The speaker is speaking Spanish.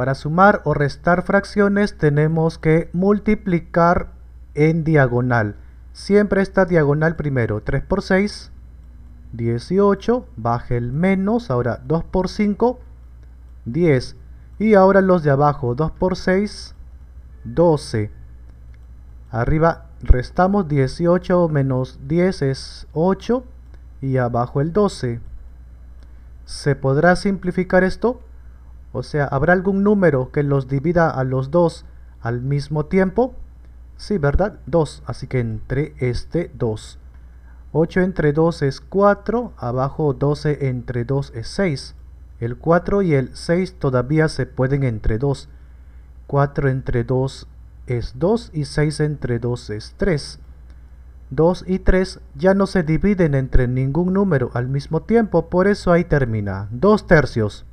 Para sumar o restar fracciones tenemos que multiplicar en diagonal. Siempre esta diagonal primero. 3 por 6, 18. Baje el menos. Ahora 2 por 5, 10. Y ahora los de abajo. 2 por 6, 12. Arriba restamos 18 menos 10 es 8 y abajo el 12. ¿Se podrá simplificar esto? O sea, ¿habrá algún número que los divida a los dos al mismo tiempo? Sí, ¿verdad? 2, así que entre este 2. 8 entre 2 es 4, abajo 12 entre 2 es 6. El 4 y el 6 todavía se pueden entre 2. 4 entre 2 es 2 y 6 entre 2 es 3. 2 y 3 ya no se dividen entre ningún número al mismo tiempo, por eso ahí termina. 2 tercios.